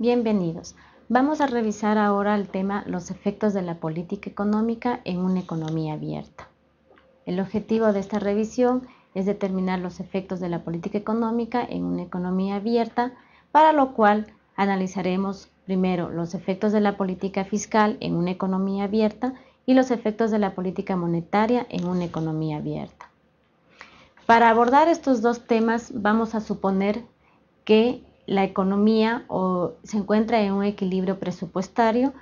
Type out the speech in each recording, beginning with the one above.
Bienvenidos. Vamos a revisar ahora el tema los efectos de la política económica en una economía abierta. El objetivo de esta revisión es determinar los efectos de la política económica en una economía abierta, para lo cual analizaremos primero los efectos de la política fiscal en una economía abierta y los efectos de la política monetaria en una economía abierta. Para abordar estos dos temas vamos a suponer que la economía se encuentra en un equilibrio presupuestario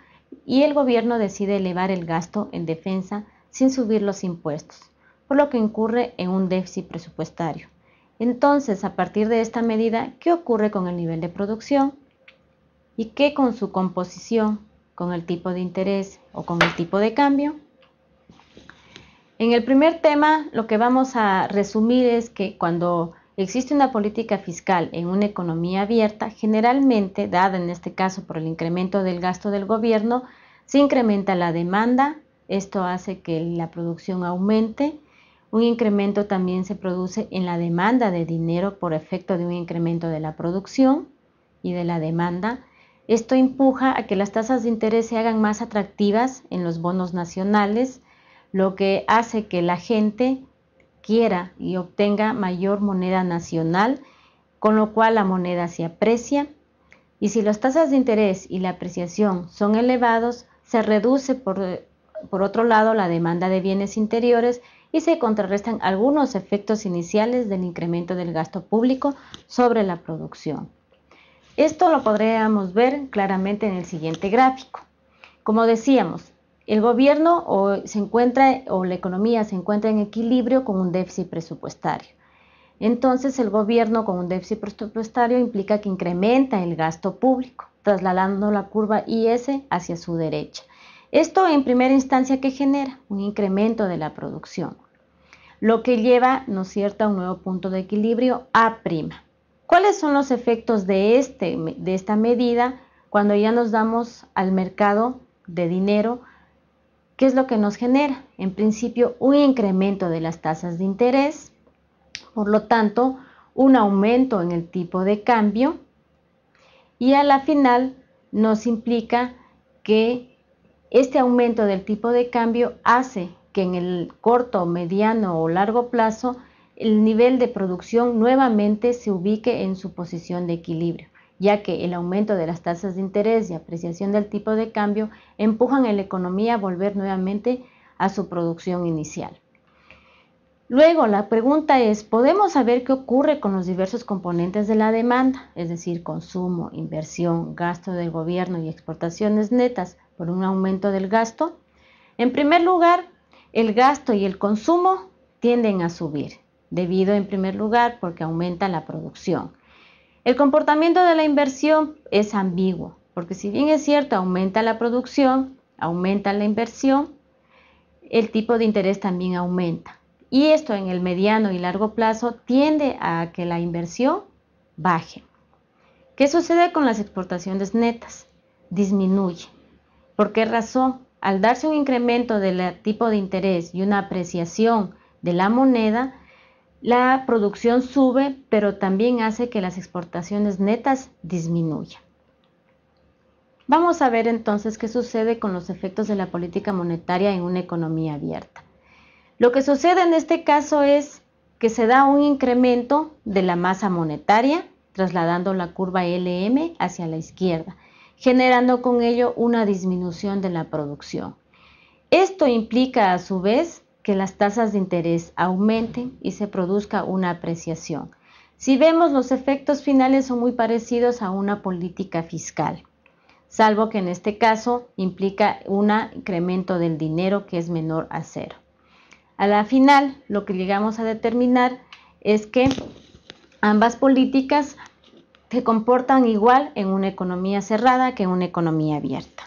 y el gobierno decide elevar el gasto en defensa sin subir los impuestos, por lo que incurre en un déficit presupuestario. Entonces, a partir de esta medida, ¿qué ocurre con el nivel de producción? ¿Y qué con su composición, con el tipo de interés o con el tipo de cambio? En el primer tema, lo que vamos a resumir es que cuando existe una política fiscal en una economía abierta, generalmente, dada en este caso por el incremento del gasto del gobierno, se incrementa la demanda, esto hace que la producción aumente, un incremento también se produce en la demanda de dinero por efecto de un incremento de la producción y de la demanda. Esto empuja a que las tasas de interés se hagan más atractivas en los bonos nacionales, lo que hace que la gente quiera y obtenga mayor moneda nacional, con lo cual la moneda se aprecia. Y si las tasas de interés y la apreciación son elevados, se reduce por otro lado la demanda de bienes interiores y se contrarrestan algunos efectos iniciales del incremento del gasto público sobre la producción. Esto lo podríamos ver claramente en el siguiente gráfico. Como decíamos, el gobierno o, se encuentra, o la economía se encuentra en equilibrio con un déficit presupuestario. Entonces, el gobierno con un déficit presupuestario implica que incrementa el gasto público, trasladando la curva IS hacia su derecha. Esto en primera instancia que genera un incremento de la producción, lo que lleva, ¿no cierto?, a un nuevo punto de equilibrio A'. ¿Cuáles son los efectos de, este, de esta medida cuando ya nos damos al mercado de dinero? ¿Qué es lo que nos genera? En principio, un incremento de las tasas de interés, por lo tanto, un aumento en el tipo de cambio y a la final nos implica que este aumento del tipo de cambio hace que en el corto, mediano o largo plazo el nivel de producción nuevamente se ubique en su posición de equilibrio ya que el aumento de las tasas de interés y apreciación del tipo de cambio empujan a la economía a volver nuevamente a su producción inicial. Luego, la pregunta es, ¿podemos saber qué ocurre con los diversos componentes de la demanda, es decir, consumo, inversión, gasto del gobierno y exportaciones netas por un aumento del gasto? En primer lugar, el gasto y el consumo tienden a subir, debido en primer lugar porque aumenta la producción. El comportamiento de la inversión es ambiguo, porque si bien es cierto, aumenta la producción, aumenta la inversión, el tipo de interés también aumenta. Y esto en el mediano y largo plazo tiende a que la inversión baje. ¿Qué sucede con las exportaciones netas? Disminuye. ¿Por qué razón? Al darse un incremento del tipo de interés y una apreciación de la moneda, la producción sube, pero también hace que las exportaciones netas disminuyan. Vamos a ver entonces qué sucede con los efectos de la política monetaria en una economía abierta. Lo que sucede en este caso es que se da un incremento de la masa monetaria, trasladando la curva LM hacia la izquierda, generando con ello una disminución de la producción. Esto implica a su vez que las tasas de interés aumenten y se produzca una apreciación. Si vemos los efectos finales son muy parecidos a una política fiscal, salvo que en este caso implica un incremento del dinero que es menor a cero. A la final, lo que llegamos a determinar es que ambas políticas se comportan igual en una economía cerrada que en una economía abierta.